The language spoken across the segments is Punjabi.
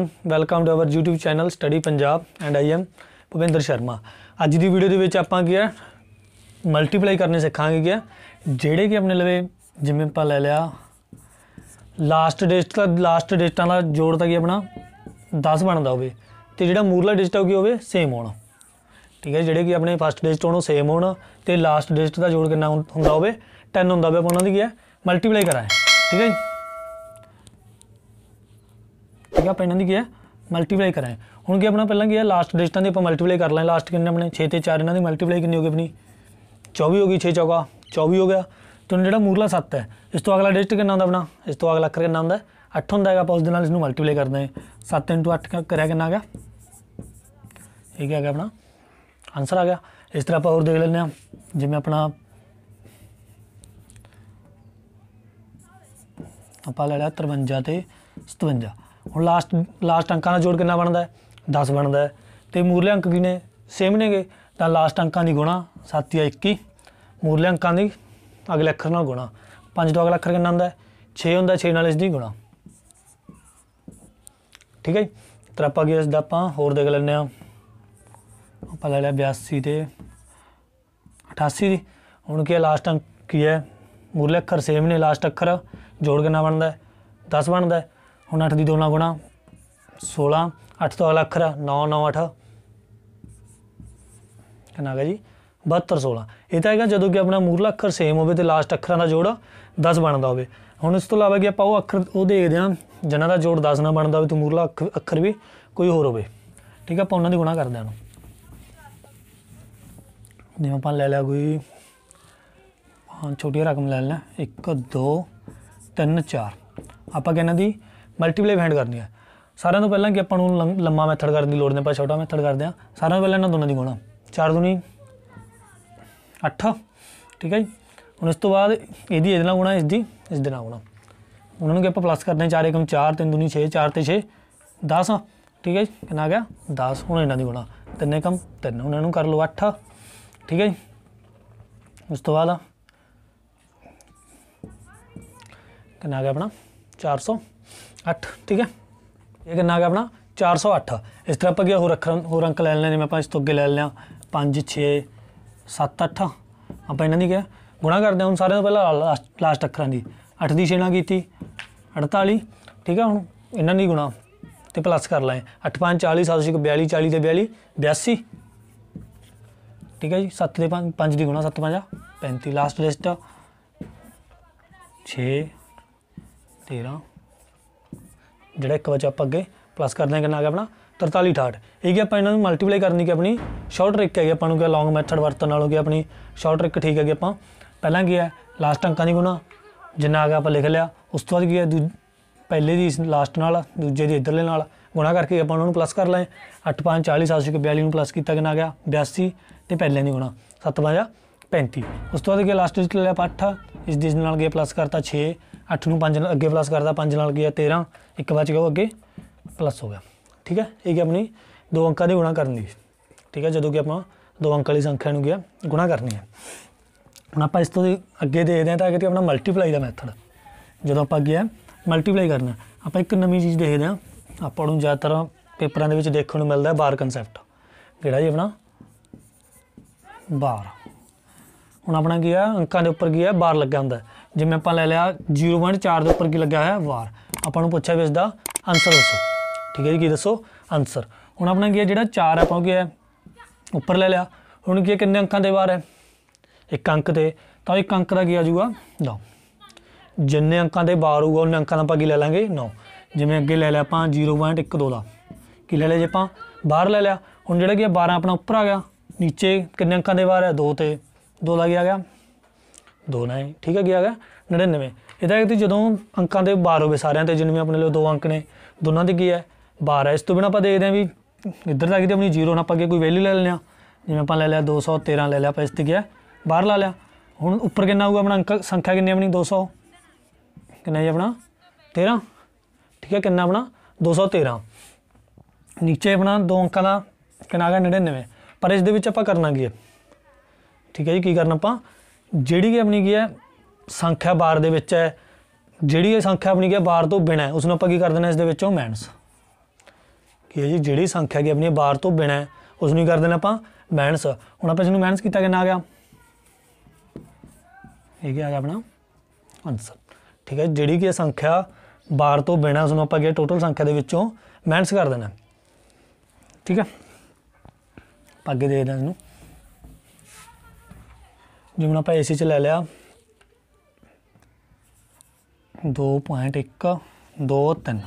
everyone welcome to our YouTube channel study Punjab and I am Bhupinder Sharma आज दी वीडियो ਦੇ ਵਿੱਚ ਆਪਾਂ ਕੀ ਹੈ ਮਲਟੀਪਲਾਈ ਕਰਨੇ ਸਿੱਖਾਂਗੇ ਕਿ ਜਿਹੜੇ ਕਿ ਆਪਣੇ ਲਵੇ ਜਿਵੇਂ ਆਪਾਂ ਲੈ ਲਿਆ ਲਾਸਟ ਡਿਜਟ ਦਾ ਲਾਸਟ ਡਿਜਟਾਂ ਦਾ ਜੋੜ ਤਾਂ ਕੀ ਆਪਣਾ 10 ਬਣਦਾ ਹੋਵੇ ਤੇ ਜਿਹੜਾ ਮੂਰਲਾ ਡਿਜਟ ਹੋ ਕੀ ਹੋਵੇ ਸੇਮ ਹੋਣਾ ਠੀਕ ਹੈ ਜਿਹੜੇ ਕਿ ਆਪਣੇ ਫਸਟ ਡਿਜਟ ਉਹਨੂੰ ਸੇਮ ਹੋਣਾ ਤੇ ਲਾਸਟ ਡਿਜਟ ਦਾ ਜੋੜ ਕਿੰਨਾ ਹੁੰਦਾ ਹੋਵੇ 10 ਹੁੰਦਾ ਹੋਵੇ ਉਹਨਾਂ ਦੀ ਕੀ ਹੈ ਮਲਟੀਪਲਾਈ ਕਰਾਂਗੇ ਠੀਕ ਹੈ ਠੀਕ ਆ ਆਪਾਂ ਇਹਨਾਂ ਦੀ ਕੀ ਹੈ ਮਲਟੀਪਲਾਈ ਕਰਾਂ ਹੁਣ ਕੀ ਆਪਣਾ ਪਹਿਲਾਂ ਕੀ ਹੈ ਲਾਸਟ ਡਿਜਟਾਂ ਦੀ ਆਪਾਂ ਮਲਟੀਪਲਾਈ ਕਰ ਲਾਂ ਲਾਸਟ ਕਿੰਨੇ ਆਪਣੇ 6 ਤੇ 4 ਇਹਨਾਂ ਦੀ ਮਲਟੀਪਲਾਈ ਕਿੰਨੀ ਹੋ ਗਈ ਆਪਣੀ 24 ਹੋ ਗਈ 6 ਚੌਕਾ 24 ਹੋ ਗਿਆ ਤੁਹਾਨੂੰ ਜਿਹੜਾ ਮੂਰਲਾ 7 ਹੈ ਇਸ ਤੋਂ ਅਗਲਾ ਡਿਜਟ ਕਿੰਨਾ ਹੁੰਦਾ ਆਪਣਾ ਇਸ ਤੋਂ ਅਗਲਾ ਅੱਖਰ ਕਿੰਨਾ ਹੁੰਦਾ 8 ਹੁੰਦਾ ਹੈਗਾ ਆਪਾਂ ਉਸ ਦੇ ਨਾਲ ਇਸ ਨੂੰ ਮਲਟੀਪਲਾਈ ਕਰਦੇ ਹਾਂ 7 8 ਕਰਿਆ ਕਿੰਨਾ ਆ ਗਿਆ ਇਹ ਕੀ ਆ ਗਿਆ ਆਪਣਾ ਆਨਸਰ ਆ ਗਿਆ ਇਸ ਤਰ੍ਹਾਂ ਆਪਾਂ ਹੋਰ ਦੇਖ ਲੈਂਦੇ ਹਾਂ ਜਿਵੇਂ ਆਪਣਾ ਆਪਾਂ ਲੈ ਲਿਆ 53 ਤੇ 57 ਹੁਣ ਲਾਸਟ ਲਾਸਟ ਅੰਕਾਂ ਦਾ ਜੋੜ ਕਿੰਨਾ ਬਣਦਾ ਹੈ 10 ਬਣਦਾ ਹੈ ਤੇ ਮੂਰਲੇ ਅੰਕ ਕਿਨੇ ਨੇ ਸੇਮ ਨੇਗੇ ਤਾਂ ਲਾਸਟ ਅੰਕਾਂ ਦੀ ਗੁਣਾ 7 ਜਾਂ 21 ਮੂਰਲੇ ਅੰਕਾਂ ਦੀ ਅਗਲੇ ਅੱਖਰ ਨਾਲ ਗੁਣਾ 5 ਤੋਂ ਅਗਲਾ ਅੱਖਰ ਕਿੰਨਾ ਹੁੰਦਾ ਹੈ 6 ਹੁੰਦਾ 6 ਨਾਲ ਇਸ ਦੀ ਗੁਣਾ ਠੀਕ ਹੈ ਤਰ ਆਪਾਂ ਅੱਗੇ ਇਸ ਦਾ ਆਪਾਂ ਹੋਰ ਦੇਖ ਲੈਂਦੇ ਆ ਆਪਾਂ ਲੈ ਲਿਆ 82 ਤੇ 88 ਦੀ ਹੁਣ ਕੀ ਲਾਸਟ ਅੰਕ ਕੀ ਹੈ ਮੂਰਲੇ ਅੱਖਰ ਸੇਮ ਨੇ ਲਾਸਟ ਅੱਖਰ ਜੋੜ ਕੇ ਨਾ ਬਣਦਾ 10 ਬਣਦਾ ਹੈ ਹੁਣ 8 ਦੀ 2 ਨਾਲ ਗੁਣਾ 16 8 ਤੋਂ ਅਗਲਾ ਅੱਖਰ 9 9 8 ਕਿੰਨਾ ਜੀ 72 16 ਇਹ ਤਾਂ ਹੈਗਾ ਜਦੋਂ ਕਿ ਆਪਣਾ ਮੂਰਲਾ ਅੱਖਰ ਸੇਮ ਹੋਵੇ ਤੇ ਲਾਸਟ ਅੱਖਰਾਂ ਦਾ ਜੋੜ 10 ਬਣਦਾ ਹੋਵੇ ਹੁਣ ਇਸ ਤੋਂ ਇਲਾਵਾ ਕਿ ਆਪਾਂ ਉਹ ਅੱਖਰ ਉਹ ਦੇਖਦੇ ਹਾਂ ਜਿਨ੍ਹਾਂ ਦਾ ਜੋੜ 10 ਨਾਲ ਬਣਦਾ ਹੋਵੇ ਤੇ ਮੂਰਲਾ ਅੱਖਰ ਵੀ ਕੋਈ ਹੋਰ ਹੋਵੇ ਠੀਕ ਆ ਆਪਾਂ ਉਹਨਾਂ ਦੀ ਗੁਣਾ ਕਰਦੇ ਹਾਂ ਉਹਨੂੰ ਜਿਵੇਂ ਆਪਾਂ ਲੈ ਲਿਆ ਕੋਈ ਪੰਜ ਛੋਟੀ ਰਕਮ ਲੈ ਲੈਣਾ 1 2 3 4 ਆਪਾਂ ਕਹਿੰਦੇ ਦੀ ਮਲਟੀਪਲਾਈ ਵੈਂਡ ਕਰਨੀ ਹੈ ਸਾਰਿਆਂ ਤੋਂ ਪਹਿਲਾਂ ਕਿ ਆਪਾਂ ਨੂੰ ਲੰਮਾ ਮੈਥਡ ਕਰਨ ਦੀ ਲੋੜ ਨਹੀਂ ਆਪਾਂ ਛੋਟਾ ਮੈਥਡ ਕਰਦੇ ਆ ਸਾਰਿਆਂ ਤੋਂ ਪਹਿਲਾਂ ਇਹਨਾਂ ਦੋਨਾਂ ਦੀ ਗੁਣਾ 4 ਦੁਨੀ 8 ਠੀਕ ਹੈ ਜੀ ਹੁਣ ਇਸ ਤੋਂ ਬਾਅਦ ਇਹਦੀ ਇਹਦੇ ਨਾਲ ਗੁਣਾ ਇਸ ਦੀ ਇਸ ਦੇ ਨਾਲ ਗੁਣਾ ਉਹਨਾਂ ਨੂੰ ਕਿ ਆਪਾਂ ਪਲੱਸ ਕਰਦੇ ਆ 4 1 4 3 ਦੁਨੀ 6 4 ਤੇ 6 10 ਠੀਕ ਹੈ ਜੀ ਕਿੰਨਾ ਆ ਗਿਆ 10 ਹੁਣ ਇਹਨਾਂ ਦੀ ਗੁਣਾ ਤਿੰਨੇ ਕਮ 3 ਹੁਣ ਨੂੰ ਕਰ ਲਓ 8 ਠੀਕ ਹੈ ਜੀ ਉਸ ਤੋਂ ਬਾਅਦ ਕਿੰਨਾ ਆ ਗਿਆ ਆਪਣਾ 400 8 ਠੀਕ ਹੈ ਇਹ ਕਿੰਨਾ ਆ ਗਿਆ ਆਪਣਾ 408 ਇਸ ਤਰ੍ਹਾਂ ਆਪਾਂ ਗਿਆ ਹੋਰ ਅੱਖਰ ਹੋਰ ਅੰਕ ਲੈ ਲੈਣੇ ਮੈਂ ਆਪਾਂ ਇਸ ਤੋਂ ਅੱਗੇ ਲੈ ਲਿਆ 5 6 7 8 ਆਪਾਂ ਇਹਨਾਂ ਦੀ ਗਿਆ ਗੁਣਾ ਕਰਦੇ ਹਾਂ ਹੁਣ ਸਾਰਿਆਂ ਤੋਂ ਪਹਿਲਾਂ ਲਾਸਟ ਅੱਖਰਾਂ ਦੀ 8 ਦੀ ਛੇਣਾ ਕੀਤੀ 48 ਠੀਕ ਹੈ ਹੁਣ ਇਹਨਾਂ ਦੀ ਗੁਣਾ ਤੇ ਪਲੱਸ ਕਰ ਲਾਂ 8 5 40 7 6 42 40 ਤੇ 42 82 ਠੀਕ ਹੈ ਜੀ 7 ਦੇ 5 5 ਦੀ ਗੁਣਾ 7 5 35 ਲਾਸਟ ਲਿਸਟ 6 13 ਜਿਹੜਾ ਇੱਕ ਵਜੇ ਆਪਾਂ ਅੱਗੇ ਪਲੱਸ ਕਰ ਦਿਆਂਗੇ ਨਾ ਆ ਗਿਆ ਆਪਣਾ 43 68 ਇਹ ਕੀ ਆਪਾਂ ਇਹਨਾਂ ਨੂੰ ਮਲਟੀਪਲਾਈ ਕਰਨੀ ਕਿ ਆਪਣੀ ਸ਼ਾਰਟ ਟ੍ਰਿਕ ਹੈਗੀ ਆਪਾਂ ਨੂੰ ਕਿ ਲੌਂਗ ਮੈਥਡ ਵਰਤਣ ਨਾਲ ਹੋ ਗਿਆ ਆਪਣੀ ਸ਼ਾਰਟ ਟ੍ਰਿਕ ਠੀਕ ਹੈਗੀ ਆਪਾਂ ਪਹਿਲਾਂ ਕੀ ਹੈ ਲਾਸਟ ਅੰਕਾਂ ਦੀ ਗੁਣਾ ਜਿੰਨਾ ਆ ਗਿਆ ਆਪਾਂ ਲਿਖ ਲਿਆ ਉਸ ਤੋਂ ਬਾਅਦ ਕੀ ਹੈ ਪਹਿਲੇ ਦੀ ਲਾਸਟ ਨਾਲ ਦੂਜੇ ਦੀ ਇਧਰਲੇ ਨਾਲ ਗੁਣਾ ਕਰਕੇ ਆਪਾਂ ਉਹਨਾਂ ਨੂੰ ਪਲੱਸ ਕਰ ਲਏ 8 5 40 742 ਨੂੰ ਪਲੱਸ ਕੀਤਾ ਕਿੰਨਾ ਗਿਆ 82 ਤੇ ਪਹਿਲੇ ਦੀ ਗੁਣਾ 7 5 35 ਉਸ ਤੋਂ ਬਾਅਦ ਕੀ ਲਾਸਟ ਵਿੱਚ ਲਿਆ ਆਪਾਂ 8 ਇਸ ਦੇ ਨਾਲ ਗਿਆ ਪਲੱਸ ਕਰਤਾ 6 8 ਨੂੰ 5 ਨਾਲ ਅੱਗੇ ਪਲੱਸ ਕਰਦਾ 5 ਨਾਲ ਗਿਆ 13 ਇੱਕ ਬਚ ਗਿਆ ਉਹ ਅੱਗੇ ਪਲੱਸ ਹੋ ਗਿਆ ਠੀਕ ਹੈ ਇਹ ਕੀ ਆਪਣੀ ਦੋ ਅੰਕਾਂ ਦੇ ਗੁਣਾ ਕਰਨ ਦੀ ਠੀਕ ਹੈ ਜਦੋਂ ਕਿ ਆਪਾਂ ਦੋ ਅੰਕ ਵਾਲੀ ਸੰਖਿਆ ਨੂੰ ਗਿਆ ਗੁਣਾ ਕਰਨੀ ਹੈ ਹੁਣ ਆਪਾਂ ਇਸ ਤੋਂ ਅੱਗੇ ਦੇਖਦੇ ਹਾਂ ਤਾਂ ਕਿ ਆਪਣਾ ਮਲਟੀਪਲਾਈ ਦਾ ਮੈਥਡ ਜਦੋਂ ਆਪਾਂ ਅੱਗੇ ਆ ਮਲਟੀਪਲਾਈ ਕਰਨਾ ਆਪਾਂ ਇੱਕ ਨਵੀਂ ਚੀਜ਼ ਦੇਖਦੇ ਹਾਂ ਆਪਾਂ ਨੂੰ ਜ਼ਿਆਦਾਤਰ ਪੇਪਰਾਂ ਦੇ ਵਿੱਚ ਦੇਖਣ ਨੂੰ ਮਿਲਦਾ ਹੈ ਬਾਰ ਕਨਸੈਪਟ ਕਿਹੜਾ ਜੀ ਆਪਣਾ ਬਾਰ ਹੁਣ ਆਪਣਾ ਕੀ ਆ ਅੰਕਾਂ ਦੇ ਉੱਪਰ ਕੀ ਆ ਬਾਰ ਲੱਗਾ ਹੁੰਦਾ ਜਿਵੇਂ ਆਪਾਂ ਲੈ ਲਿਆ 0.4 ਦੇ ਉੱਪਰ ਕੀ ਲੱਗਿਆ ਹੋਇਆ ਵਾਰ ਆਪਾਂ ਨੂੰ ਪੁੱਛਿਆ ਵੀ ਇਸ ਦਾ ਆਨਸਰ ਦੱਸੋ ਠੀਕ ਹੈ ਜੀ ਕੀ ਦੱਸੋ ਆਨਸਰ ਹੁਣ ਆਪਣਾ ਕੀ ਹੈ ਜਿਹੜਾ 4 ਆਪਾਂ ਨੂੰ ਕੀ ਹੈ ਉੱਪਰ ਲੈ ਲਿਆ ਹੁਣ ਕੀ ਕਿੰਨੇ ਅੰਕਾਂ ਦੇ ਵਾਰ ਹੈ ਇੱਕ ਅੰਕ ਤੇ ਤਾਂ ਇੱਕ ਅੰਕ ਦਾ ਕੀ ਆ ਜੂਗਾ 9 ਜਿੰਨੇ ਅੰਕਾਂ ਦੇ ਵਾਰ ਹੋਊਗਾ ਉਹਨਾਂ ਅੰਕਾਂ ਦਾ ਆਪਾਂ ਕੀ ਲੈ ਲਾਂਗੇ 9 ਜਿਵੇਂ ਅੱਗੇ ਲੈ ਲਿਆ ਆਪਾਂ 0.12 ਦਾ ਕੀ ਲੈ ਲਿਆ ਜੇ ਆਪਾਂ ਬਾਹਰ ਲੈ ਲਿਆ ਹੁਣ ਜਿਹੜਾ ਕੀ 12 ਆਪਣਾ ਉੱਪਰ ਆ ਗਿਆ ਨੀਚੇ ਕਿੰਨੇ ਅੰਕਾਂ ਦੇ ਵਾਰ ਹੈ 2 ਤੇ 2 ਲੱਗ ਗਿਆ 2 ਠੀਕ ਹੈ ਗਿਆ ਗਿਆ 99 ਇਹਦਾ ਕਿ ਜਦੋਂ ਅੰਕਾਂ ਦੇ 12 ਹੋਵੇ ਸਾਰਿਆਂ ਤੇ ਜਿੰਨੇ ਆਪਣੇ ਲਈ ਦੋ ਅੰਕ ਨੇ ਦੋਨਾਂ ਦੇ ਕੀ ਹੈ 12 ਇਸ ਤੋਂ ਬਿਨਾ ਆਪਾਂ ਦੇਖਦੇ ਆ ਵੀ ਇੱਧਰ ਲੱਗ ਤੇ ਆਪਣੀ ਜ਼ੀਰੋ ਨਾ ਆਪਾਂ ਕੇ ਕੋਈ ਵੈਲਿਊ ਲੈ ਲੈਣਾ ਜਿਵੇਂ ਆਪਾਂ ਲੈ ਲਿਆ 213 ਲੈ ਲਿਆ ਆਪਾਂ ਇਸ ਤੇ ਗਿਆ ਬਾਹਰ ਲਾ ਲਿਆ ਹੁਣ ਉੱਪਰ ਕਿੰਨਾ ਆਊਗਾ ਆਪਣਾ ਅੰਕ ਸੰਖਿਆ ਕਿੰਨੀ ਆਪਣੀ 200 ਕਿੰਨਾ ਜੀ ਆਪਣਾ 13 ਠੀਕ ਹੈ ਕਿੰਨਾ ਆਪਣਾ 213 ਨੀਚੇ ਆਪਣਾ ਦੋ ਅੰਕਾਂ ਦਾ ਕਿੰਨਾ ਆ ਗਿਆ 99 ਪਰ ਇਸ ਦੇ ਵਿੱਚ ਆਪਾਂ ਕਰਨਾ ਕੀ ਹੈ ਠੀਕ ਹੈ ਜੀ ਕੀ ਕਰਨਾ ਆਪਾਂ ਜਿਹੜੀ ਕੀ ਆਪਣੀ ਕੀ ਹੈ ਸੰਖਿਆ ਬਾਰ ਦੇ ਵਿੱਚ ਹੈ ਜਿਹੜੀ ਇਹ ਸੰਖਿਆ ਆਪਣੀ ਕੀ ਹੈ ਬਾਰ ਤੋਂ ਬਿਨਾ ਉਸ ਨੂੰ ਆਪਾਂ ਕੀ ਕਰ ਦੇਣਾ ਇਸ ਦੇ ਵਿੱਚੋਂ ਮਾਈਨਸ ਕੀ ਹੈ ਜੀ ਜਿਹੜੀ ਸੰਖਿਆ ਕੀ ਆਪਣੀ ਬਾਰ ਤੋਂ ਬਿਨਾ ਉਸ ਨੂੰ ਕਰ ਦੇਣਾ ਆਪਾਂ ਮਾਈਨਸ ਹੁਣ ਆਪਾਂ ਇਸ ਨੂੰ ਮਾਈਨਸ ਕੀਤਾ ਕਿੰਨਾ ਆ ਗਿਆ ਇਹ ਕੀ ਆ ਗਿਆ ਆਪਣਾ ਆਨਸਰ ਠੀਕ ਹੈ ਜਿਹੜੀ ਕੀ ਸੰਖਿਆ ਬਾਰ ਤੋਂ ਬਿਨਾ ਉਸ ਨੂੰ ਆਪਾਂ ਕੀ ਟੋਟਲ ਸੰਖਿਆ ਦੇ ਵਿੱਚੋਂ ਮਾਈਨਸ ਕਰ ਦੇਣਾ ਠੀਕ ਹੈ ਪੱਗ ਦੇ ਦੇਣਾ ਇਹਨੂੰ ਜਿਵੇਂ ਆਪਾਂ ਏਸੀ ਚ ਲੈ ਲਿਆ 2.1 2.3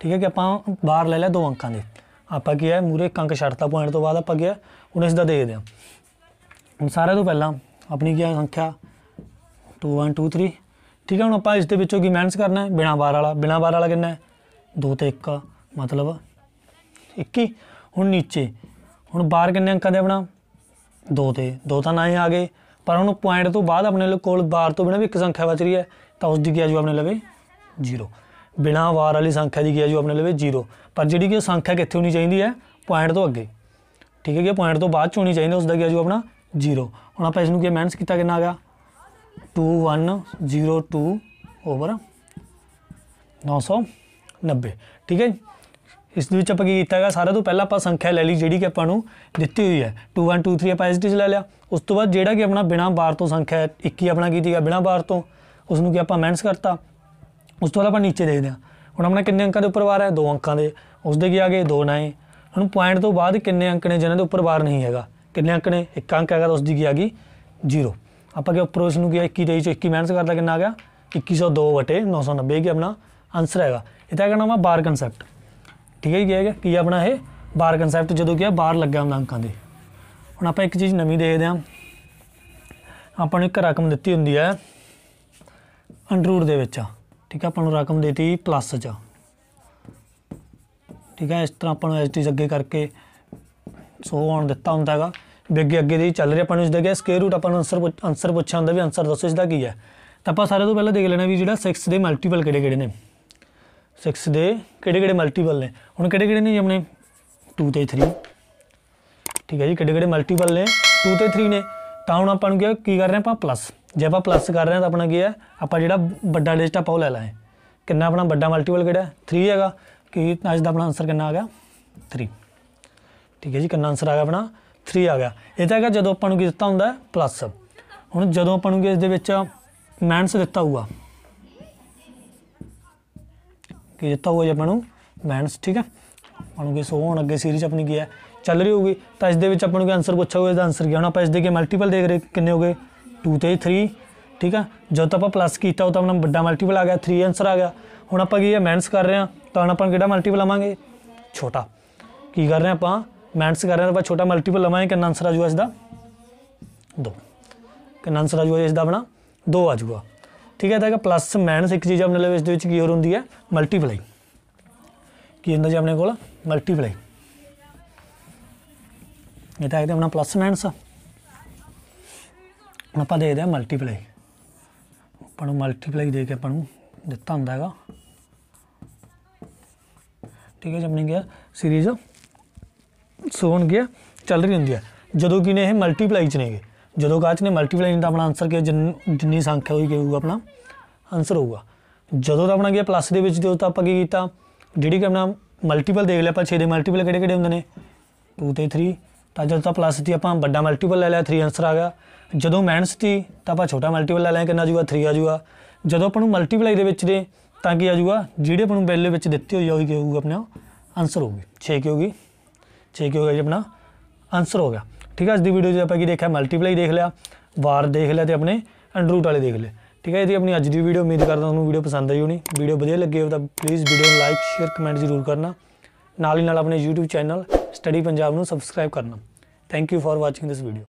ਠੀਕ ਹੈ ਕਿ ਆਪਾਂ ਬਾਹਰ ਲੈ ਲਿਆ ਦੋ ਅੰਕਾਂ ਦੇ ਆਪਾਂ ਕੀ ਹੈ ਮੂਰੇ ਇੱਕ ਅੰਕ ਛੱਡਤਾ ਪੁਆਇੰਟ ਤੋਂ ਬਾਅਦ ਆਪਾਂ ਗਿਆ ਹੁਣ ਇਸ ਦਾ ਦੇਖਦੇ ਹਾਂ ਹੁਣ ਸਾਰੇ ਤੋਂ ਪਹਿਲਾਂ ਆਪਣੀ ਕੀ ਹੈ ਸੰਖਿਆ 2123 ਠੀਕ ਹੈ ਹੁਣ ਆਪਾਂ ਇਸ ਦੇ ਵਿੱਚੋਂ ਕੀ ਮੈਨਸ ਕਰਨਾ ਹੈ ਬਿਨਾ ਬਾਹਰ ਵਾਲਾ ਬਿਨਾ ਬਾਹਰ ਵਾਲਾ ਕਿੰਨਾ ਹੈ 2 ਤੇ 1 ਮਤਲਬ 21 ਹੁਣ ਨੀਚੇ ਹੁਣ ਬਾਹਰ ਕਿੰਨੇ ਅੰਕਾਂ ਦੇ ਆਪਣਾ 2 ਤੇ 2 ਤਾਂ ਨਾ ਹੀ ਆ ਗਏ ਪਰ ਉਹਨੂੰ ਪੁਆਇੰਟ ਤੋਂ ਬਾਅਦ ਆਪਣੇ ਕੋਲ ਬਾਰ ਤੋਂ ਬਿਨਾ ਵੀ ਇੱਕ ਸੰਖਿਆ ਬਚ ਰਹੀ ਹੈ ਤਾਂ ਉਸ ਦੀ ਕੀ ਆ ਜੂ ਆਪਣੇ ਲਵੇ 0 ਬਿਨਾ ਵਾਰ ਵਾਲੀ ਸੰਖਿਆ ਦੀ ਕੀ ਆ ਜੂ ਆਪਣੇ ਲਵੇ 0 ਪਰ ਜਿਹੜੀ ਕਿ ਸੰਖਿਆ ਕਿੱਥੇ ਹੋਣੀ ਚਾਹੀਦੀ ਹੈ ਪੁਆਇੰਟ ਤੋਂ ਅੱਗੇ ਠੀਕ ਹੈ ਕਿ ਪੁਆਇੰਟ ਤੋਂ ਬਾਅਦ ਚ ਹੋਣੀ ਚਾਹੀਦੀ ਉਸ ਦਾ ਕੀ ਆ ਜੂ ਆਪਣਾ 0 ਹੁਣ ਆਪਾਂ ਇਸ ਨੂੰ ਕੀ ਮਾਈਨਸ ਕੀਤਾ ਕਿੰਨਾ ਆ ਗਿਆ 2102 ਓਵਰ 990 ਠੀਕ ਹੈ ਇਸ ਦੇ ਵਿੱਚ ਆਪਾਂ ਕੀ ਕੀਤਾ ਹੈਗਾ ਸਾਰਾ ਤੋਂ ਪਹਿਲਾਂ ਆਪਾਂ ਸੰਖਿਆ ਲੈ ਲਈ ਜਿਹੜੀ ਕਿ ਆਪਾਂ ਨੂੰ ਦਿੱਤੀ ਹੋਈ ਹੈ 2123 ਆਪਾਂ ਇਸ ਚ ਲੈ ਲਿਆ ਉਸ ਤੋਂ ਬਾਅਦ ਜਿਹੜਾ ਕਿ ਆਪਣਾ ਬਿਨਾ ਬਾਰ ਤੋਂ ਸੰਖਿਆ 21 ਆਪਣਾ ਕੀਤੀ ਗਿਆ ਬਿਨਾ ਬਾਰ ਤੋਂ ਉਸ ਨੂੰ ਕਿ ਆਪਾਂ ਮਾਈਨਸ ਕਰਤਾ ਉਸ ਤੋਂ ਬਾਅਦ ਆਪਾਂ ਨੀਚੇ ਦੇਖਦੇ ਹਾਂ ਹੁਣ ਆਪਣਾ ਕਿੰਨੇ ਅੰਕਾਂ ਦੇ ਉੱਪਰ ਵਾਰ ਹੈ ਦੋ ਅੰਕਾਂ ਦੇ ਉਸ ਦੇ ਕੀ ਆ ਗਏ ਦੋ ਨਾਏ ਹੁਣ ਪੁਆਇੰਟ ਤੋਂ ਬਾਅਦ ਕਿੰਨੇ ਅੰਕ ਨੇ ਜਿਹਨਾਂ ਦੇ ਉੱਪਰ ਵਾਰ ਨਹੀਂ ਹੈਗਾ ਕਿੰਨੇ ਅੰਕ ਨੇ ਇੱਕ ਅੰਕ ਹੈਗਾ ਉਸ ਦੀ ਕੀ ਆ ਗਈ 0 ਆਪਾਂ ਕਿ ਉੱਪਰ ਉਸ ਨੂੰ ਕੀ 21 ਦੇ ਵਿੱਚ 21 ਮਾਈਨਸ ਕਰਦਾ ਕਿੰਨਾ ਆ ਗਿਆ 2102 990 ਕੀ ਆਪਣਾ ਆਨਸਰ ਹੈਗਾ ਇਹ ਤਾਂ ਕਹਿੰਦਾ ਮੈਂ ਬਾਰ ਕਨਸੈਪਟ ਠੀਕ ਹੈ ਕੀ ਹੈਗਾ ਕੀ ਆਪਣਾ ਇਹ ਬਾਰ ਕਨਸੈਪਟ ਜਦੋਂ ਕਿਹਾ ਬਾਰ ਲੱਗਾ ਹੁੰਦਾ ਅੰਕਾਂ ਦੇ ਹੁਣ ਆਪਾਂ ਇੱਕ ਚੀਜ਼ ਨਵੀਂ ਦੇਖਦੇ ਹਾਂ ਆਪਾਂ ਨੂੰ ਇੱਕ ਰਕਮ ਦਿੱਤੀ ਹੁੰਦੀ ਹੈ ਅੰਡਰੂਟ ਦੇ ਵਿੱਚ ਠੀਕ ਹੈ ਆਪਾਂ ਨੂੰ ਰਕਮ ਦਿੱਤੀ ਪਲੱਸ ਚ ਠੀਕ ਹੈ ਇਸ ਤਰ੍ਹਾਂ ਆਪਾਂ ਨੂੰ ਐਸਟੀ ਅੱਗੇ ਕਰਕੇ ਸੋ ਆਉਣ ਦਿੱਤਾ ਹੁੰਦਾ ਹੈਗਾ ਵੀ ਅੱਗੇ ਅੱਗੇ ਦੀ ਚੱਲ ਰਿਹਾ ਆਪਾਂ ਨੂੰ ਇਸ ਦਾ ਕਿ ਸਕੁਅਰ ਰੂਟ ਆਪਾਂ ਨੂੰ ਆਨਸਰ ਆਨਸਰ ਪੁੱਛਿਆ ਹੁੰਦਾ ਵੀ ਆਨਸਰ ਦੱਸੋ ਇਸ ਦਾ ਕੀ ਹੈ ਤਾਂ ਆਪਾਂ ਸਾਰੇ ਤੋਂ ਪਹਿਲਾਂ ਦੇਖ ਲੈਣਾ ਵੀ ਜਿਹੜਾ 6 ਦੇ ਮਲਟੀਪਲ ਕਿਹੜੇ ਕਿਹੜੇ ਨੇ 6 ਦੇ ਕਿਹੜੇ ਕਿਹੜੇ ਮਲਟੀਪਲ ਨੇ ਹੁਣ ਕਿਹੜੇ ਕਿਹੜੇ ਨੇ ਜੀ ਆਪਣੇ 2 ਤੇ 3 ਠੀਕ ਹੈ ਜੀ ਕਿਹੜੇ ਕਿਹੜੇ ਮਲਟੀਪਲ ਨੇ 2 ਤੇ 3 ਨੇ ਤਾਂ ਹੁਣ ਆਪਾਂ ਨੂੰ ਕੀ ਕਰ ਰਹੇ ਆਪਾਂ ਪਲੱਸ ਜੇ ਆਪਾਂ ਪਲੱਸ ਕਰ ਰਹੇ ਆ ਤਾਂ ਆਪਣਾ ਕੀ ਹੈ ਆਪਾਂ ਜਿਹੜਾ ਵੱਡਾ ਡਿਜੀਟ ਆਪਾਂ ਉਹ ਲੈ ਲਾਂਗੇ ਕਿੰਨਾ ਆਪਣਾ ਵੱਡਾ ਮਲਟੀਪਲ ਕਿਹੜਾ 3 ਹੈਗਾ ਕਿ ਅੱਜ ਦਾ ਆਪਣਾ ਆਨਸਰ ਕਿੰਨਾ ਆ ਗਿਆ 3 ਠੀਕ ਹੈ ਜੀ ਕਿੰਨਾ ਆਨਸਰ ਆ ਗਿਆ ਆਪਣਾ 3 ਆ ਗਿਆ ਇਹ ਤਾਂ ਹੈਗਾ ਜਦੋਂ ਆਪਾਂ ਨੂੰ ਕੀ ਦਿੱਤਾ ਹੁੰਦਾ ਪਲੱਸ ਹੁਣ ਜਦੋਂ ਆਪਾਂ ਨੂੰ ਇਸ ਦੇ ਵਿੱਚ ਮੈਨਸ ਦਿੱਤਾ ਹੋਊਗਾ ਕਿ ਦਿੱਤਾ ਹੋਇਆ ਆਪਾਂ ਨੂੰ ਮੈਨਸ ਠੀਕ ਹੈ ਕਿ ਸੋ ਹੁਣ ਅੱਗੇ ਸੀਰੀਜ਼ ਆਪਣੀ ਕੀ ਹੈ ਚੱਲ ਰਹੀ ਹੋਊਗੀ ਤਾਂ ਇਸ ਦੇ ਵਿੱਚ ਆਪਾਂ ਨੂੰ ਕੀ ਆਨਸਰ ਪੁੱਛਿਆ ਹੋਇਆ ਦਾ ਆਨਸਰ ਕੀ ਹੋਣਾ ਆਪਾਂ ਇਸ ਦੇ ਕੇ ਮਲਟੀਪਲ ਦੇਖ ਰਹੇ ਕਿੰਨੇ ਹੋਗੇ 2 ਤੇ 3 ਠੀਕ ਜਦੋਂ ਤਾਂ ਆਪਾਂ ਪਲੱਸ ਕੀਤਾ ਉਹ ਤਾਂ ਆਪਣਾ ਵੱਡਾ ਮਲਟੀਪਲ ਆ ਗਿਆ 3 ਆਨਸਰ ਆ ਗਿਆ ਹੁਣ ਆਪਾਂ ਕੀ ਹੈ ਮੈਨਸ ਕਰ ਰਹੇ ਆ ਤਾਂ ਆਪਾਂ ਕਿਹੜਾ ਮਲਟੀਪਲ ਲਵਾਂਗੇ ਛੋਟਾ ਕੀ ਕਰ ਰਹੇ ਆਪਾਂ ਮੈਨਸ ਕਰ ਰਹੇ ਆ ਆਪਾਂ ਛੋਟਾ ਮਲਟੀਪਲ ਲਵਾਂਗੇ ਕਿੰਨਾ ਆਨਸਰ ਆ ਜੂਗਾ ਇਸ ਦਾ 2 ਕਿੰਨਾ ਆਨਸਰ ਆ ਜੂਗਾ ਇਸ ਦਾ ਆਪਣਾ 2 ਆ ਜੂਗਾ ਠੀਕ ਹੈ ਤਾਂ ਕਿ ਪਲੱਸ ਮਾਈਨਸ ਇੱਕ ਚੀਜ਼ ਆਪਣੇ ਲਈ ਇਸ ਦੇ ਵਿੱਚ ਕੀ ਹੋਰ ਹੁੰਦੀ ਹੈ ਮਲਟੀਪਲਾਈ ਕੀ ਹੁੰਦਾ ਜੀ ਆਪਣੇ ਕੋਲ ਮਲਟੀਪਲਾਈ ਇਹ ਤਾਂ ਇਹਦੇ ਆਪਣਾ ਪਲੱਸ ਮਾਈਨਸ ਆਪਾਂ ਦੇ ਦੇ ਮਲਟੀਪਲਾਈ ਆਪਾਂ ਨੂੰ ਮਲਟੀਪਲਾਈ ਦੇ ਕੇ ਆਪਾਂ ਨੂੰ ਦਿੱਤਾ ਹੁੰਦਾ ਹੈਗਾ ਠੀਕ ਹੈ ਆਪਣੇ ਗਿਆ ਸੀਰੀਜ਼ ਸੋਣ ਗਿਆ ਚੱਲ ਰਹੀ ਹੁੰਦੀ ਹੈ ਜਦੋਂ ਕਿ ਨੇ ਇਹ ਮਲਟੀਪਲਾਈ ਚ ਨੇਗੇ ਜਦੋਂ ਗਾਚ ਨੇ ਮਲਟੀਪਲਾਈ ਨਹੀਂ ਤਾਂ ਆਪਣਾ ਆਨਸਰ ਕਿ ਜਿੰਨੀ ਸੰਖਿਆ ਹੋਈ ਹੋਊਗਾ ਆਪਣਾ ਆਨਸਰ ਹੋਊਗਾ ਜਦੋਂ ਤਾਂ ਆਪਣਾ ਗਿਆ ਪਲੱਸ ਦੇ ਵਿੱਚ ਜਦੋਂ ਤਾਂ ਆਪਾਂ ਕੀ ਕੀਤਾ ਜਿਹੜੀ ਕਿ ਆਪਣਾ ਮਲਟੀਪਲ ਦੇਖ ਲਿਆ ਆਪਾਂ 6 ਦੇ ਮਲਟੀਪਲ ਕਿਹੜੇ ਕਿਹੜੇ ਹੁੰਦੇ ਨੇ 2 ਤੇ 3 ਤਾਂ ਜਦੋਂ ਤਾਂ ਪਲੱਸ ਦੀ ਆਪਾਂ ਵੱਡਾ ਮਲਟੀਪਲ ਲੈ ਲਿਆ 3 ਆਨਸਰ ਆ ਗਿਆ ਜਦੋਂ ਮਾਈਨਸ ਦੀ ਤਾਂ ਆਪਾਂ ਛੋਟਾ ਮਲਟੀਪਲ ਲੈ ਲਿਆ ਕਿੰਨਾ ਜਾਊਗਾ 3 ਆ ਜਾਊਗਾ ਜਦੋਂ ਆਪਾਂ ਨੂੰ ਮਲਟੀਪਲਾਈ ਦੇ ਵਿੱਚ ਦੇ ਤਾਂ ਕੀ ਆ ਜਾਊਗਾ ਜਿਹੜੇ ਆਪਾਂ ਨੂੰ ਵੈਲਿਊ ਵਿੱਚ ਦਿੱਤੇ ਹੋਈ ਹੋਈ ਕੀ ਹੋਊਗਾ ਆਪਣਾ ਆਨਸਰ ਹੋਊਗੀ 6 ਕਿਉਂਗੀ ਹੋਊਗੀ 6 ਕਿਉਂਗਾ ਹੋਊਗਾ ਜੀ ਆਪਣਾ ਆਨਸਰ ਹੋ ਗਿਆ ਠੀਕ ਹੈ ਅੱਜ ਦੀ ਵੀਡੀਓ 'ਚ ਆਪਾਂ ਕੀ ਦੇਖਿਆ ਮਲਟੀਪਲਾਈ ਦੇਖ ਲਿਆ ਵਾਰ ਦੇਖ ਲਿਆ ਤੇ ਆਪਣੇ ਅੰਡਰ ਰੂਟ ਵਾਲੇ ਦੇਖ ਲਏ ਠੀਕ ਹੈ ਜੀ ਆਪਣੀ ਅੱਜ ਦੀ ਵੀਡੀਓ ਉਮੀਦ ਕਰਦਾ ਤੁਹਾਨੂੰ ਵੀਡੀਓ ਪਸੰਦ ਆਈ ਹੋਣੀ ਵੀਡੀਓ ਵਧੀਆ ਲੱਗੀ ਹੋਵੇ ਤਾਂ ਪਲੀਜ਼ ਵੀਡੀਓ ਨੂੰ ਲਾਈਕ ਸ਼ੇਅਰ ਕਮੈਂਟ ਜ਼ਰੂਰ ਕਰਨਾ ਨਾਲ ਹੀ ਨਾਲ ਆਪਣੇ YouTube ਚੈਨਲ ਸਟੱਡੀ ਪੰਜਾਬ ਨੂੰ ਸਬਸਕ੍ਰਾਈਬ ਕਰਨਾ thank you for watching this video